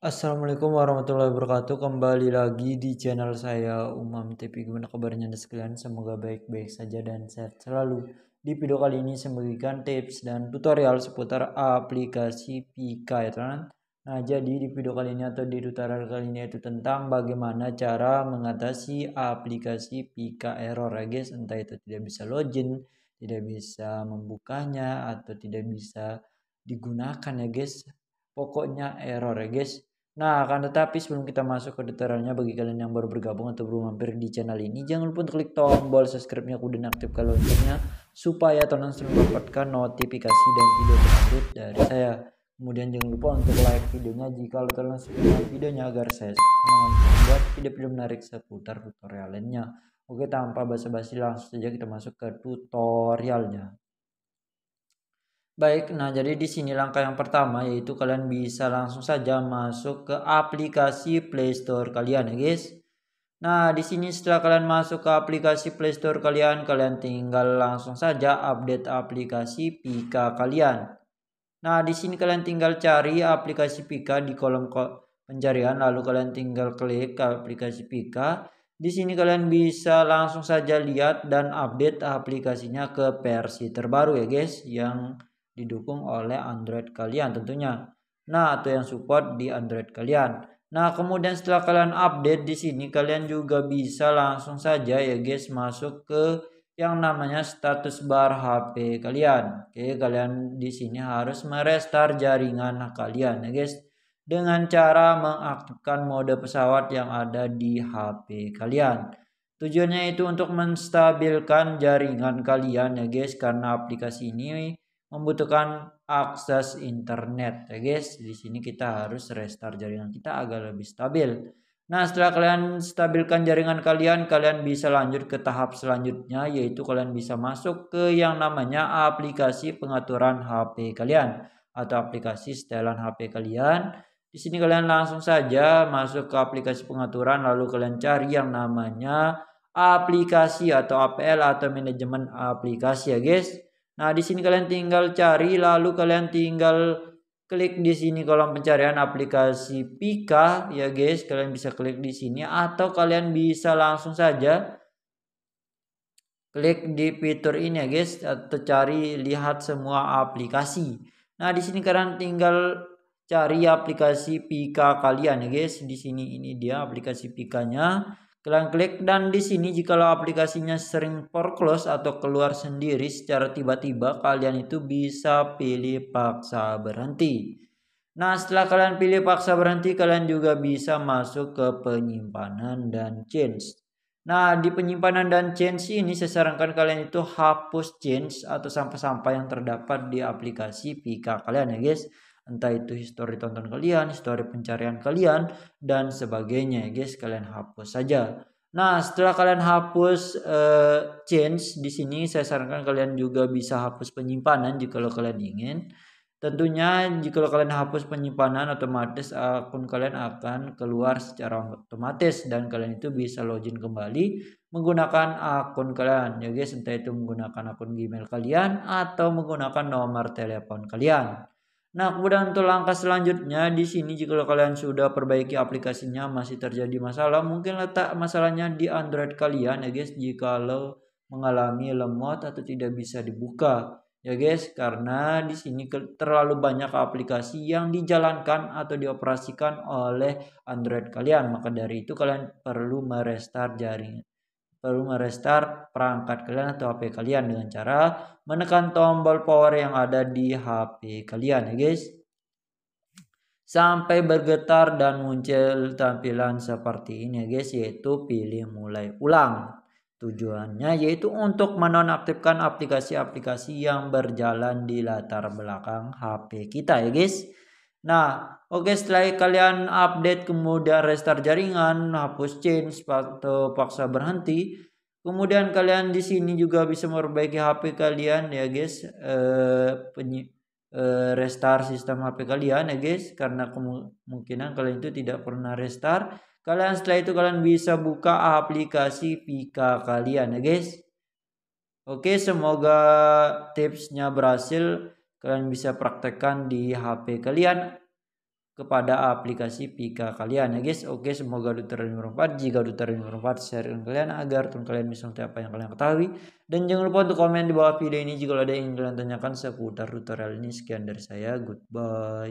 Assalamualaikum warahmatullahi wabarakatuh Kembali lagi di channel saya Umam TV Gimana kabarnya anda sekalian Semoga baik-baik saja dan sehat selalu Di video kali ini saya memberikan tips dan tutorial seputar aplikasi Pika ya teman Nah jadi di video kali ini atau di tutorial kali ini itu tentang bagaimana cara mengatasi aplikasi Pika error ya guys Entah itu tidak bisa login, tidak bisa membukanya atau tidak bisa digunakan ya guys Pokoknya error ya guys Nah, akan tetapi sebelum kita masuk ke detailnya bagi kalian yang baru bergabung atau belum mampir di channel ini, jangan lupa untuk klik tombol subscribe-nya dan aktifkan loncengnya supaya teman selalu mendapatkan notifikasi dan video terbaru dari saya. Kemudian jangan lupa untuk like videonya jika kalian suka videonya agar saya semangat membuat video-video menarik seputar tutorial lainnya. Oke, tanpa basa-basi langsung saja kita masuk ke tutorialnya. Baik, nah jadi di sini langkah yang pertama yaitu kalian bisa langsung saja masuk ke aplikasi Play Store kalian ya guys. Nah, di sini setelah kalian masuk ke aplikasi Play Store kalian, kalian tinggal langsung saja update aplikasi Pika kalian. Nah, di sini kalian tinggal cari aplikasi Pika di kolom pencarian lalu kalian tinggal klik aplikasi Pika. Di sini kalian bisa langsung saja lihat dan update aplikasinya ke versi terbaru ya guys yang didukung oleh Android kalian tentunya. Nah, atau yang support di Android kalian. Nah, kemudian setelah kalian update di sini, kalian juga bisa langsung saja ya guys masuk ke yang namanya status bar HP kalian. Oke, kalian di sini harus merestar jaringan kalian ya guys dengan cara mengaktifkan mode pesawat yang ada di HP kalian. Tujuannya itu untuk menstabilkan jaringan kalian ya guys karena aplikasi ini membutuhkan akses internet ya guys di sini kita harus restart jaringan kita agar lebih stabil nah setelah kalian stabilkan jaringan kalian kalian bisa lanjut ke tahap selanjutnya yaitu kalian bisa masuk ke yang namanya aplikasi pengaturan HP kalian atau aplikasi setelan HP kalian di sini kalian langsung saja masuk ke aplikasi pengaturan lalu kalian cari yang namanya aplikasi atau APL atau manajemen aplikasi ya guys Nah, di sini kalian tinggal cari lalu kalian tinggal klik di sini kolom pencarian aplikasi Pika ya guys, kalian bisa klik di sini atau kalian bisa langsung saja klik di fitur ini ya guys atau cari lihat semua aplikasi. Nah, di sini kalian tinggal cari aplikasi Pika kalian ya guys. Di sini ini dia aplikasi Pikanya. nya Kalian klik dan di sini jikalau aplikasinya sering foreclose atau keluar sendiri secara tiba-tiba kalian itu bisa pilih paksa berhenti. Nah setelah kalian pilih paksa berhenti kalian juga bisa masuk ke penyimpanan dan change. Nah di penyimpanan dan change ini saya sarankan kalian itu hapus change atau sampah-sampah yang terdapat di aplikasi Pika kalian ya guys entah itu histori tonton kalian, histori pencarian kalian dan sebagainya ya guys, kalian hapus saja. Nah, setelah kalian hapus uh, change di sini saya sarankan kalian juga bisa hapus penyimpanan jika lo kalian ingin. Tentunya jika lo kalian hapus penyimpanan otomatis akun kalian akan keluar secara otomatis dan kalian itu bisa login kembali menggunakan akun kalian ya guys entah itu menggunakan akun Gmail kalian atau menggunakan nomor telepon kalian. Nah, kemudian untuk langkah selanjutnya di sini jika kalian sudah perbaiki aplikasinya masih terjadi masalah, mungkin letak masalahnya di Android kalian ya guys jika lo mengalami lemot atau tidak bisa dibuka. Ya guys, karena di sini terlalu banyak aplikasi yang dijalankan atau dioperasikan oleh Android kalian. Maka dari itu kalian perlu merestart jaringan perlu merestart perangkat kalian atau HP kalian dengan cara menekan tombol power yang ada di HP kalian ya guys. Sampai bergetar dan muncul tampilan seperti ini ya guys yaitu pilih mulai ulang. Tujuannya yaitu untuk menonaktifkan aplikasi-aplikasi yang berjalan di latar belakang HP kita ya guys. Nah, oke okay, setelah kalian update kemudian restart jaringan, hapus change atau paksa berhenti, kemudian kalian di sini juga bisa memperbaiki HP kalian ya guys, eh, peny eh, restart sistem HP kalian ya guys, karena kemungkinan kalian itu tidak pernah restart. Kalian setelah itu kalian bisa buka aplikasi Pika kalian ya guys. Oke, okay, semoga tipsnya berhasil kalian bisa praktekkan di HP kalian kepada aplikasi Pika kalian ya guys. Oke, semoga ini bermanfaat. Jika ini bermanfaat, sharekan kalian agar teman kalian bisa mengerti apa yang kalian ketahui. Dan jangan lupa untuk komen di bawah video ini jika ada yang ingin kalian tanyakan seputar tutorial ini. Sekian dari saya, goodbye.